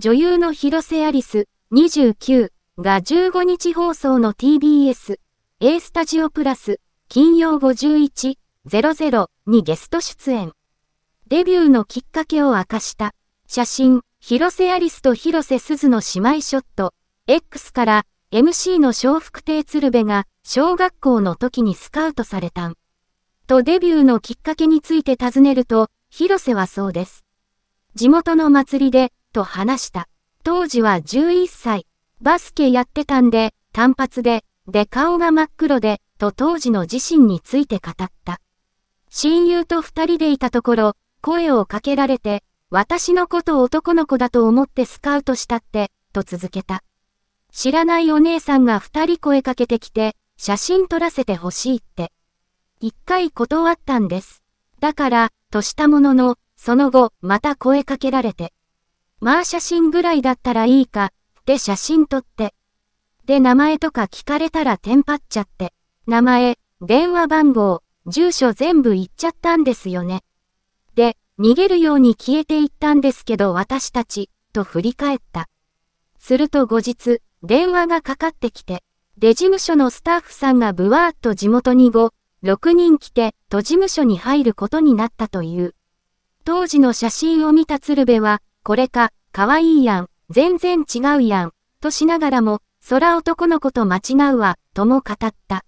女優の広瀬アリス29が15日放送の TBS A スタジオプラス金曜51.00にゲスト出演。デビューのきっかけを明かした写真、広瀬アリスと広瀬すずの姉妹ショット X から MC の小福亭鶴瓶が小学校の時にスカウトされたん。とデビューのきっかけについて尋ねると、広瀬はそうです。地元の祭りでと話した。当時は11歳。バスケやってたんで、単発で、で顔が真っ黒で、と当時の自身について語った。親友と二人でいたところ、声をかけられて、私のこと男の子だと思ってスカウトしたって、と続けた。知らないお姉さんが二人声かけてきて、写真撮らせてほしいって。一回断ったんです。だから、としたものの、その後、また声かけられて。まあ写真ぐらいだったらいいか、で写真撮って。で名前とか聞かれたらテンパっちゃって、名前、電話番号、住所全部言っちゃったんですよね。で、逃げるように消えていったんですけど私たち、と振り返った。すると後日、電話がかかってきて、で事務所のスタッフさんがブワーっと地元に5、6人来て、と事務所に入ることになったという。当時の写真を見た鶴瓶は、これか、かわいいやん、全然違うやん、としながらも、空男の子と間違うわ、とも語った。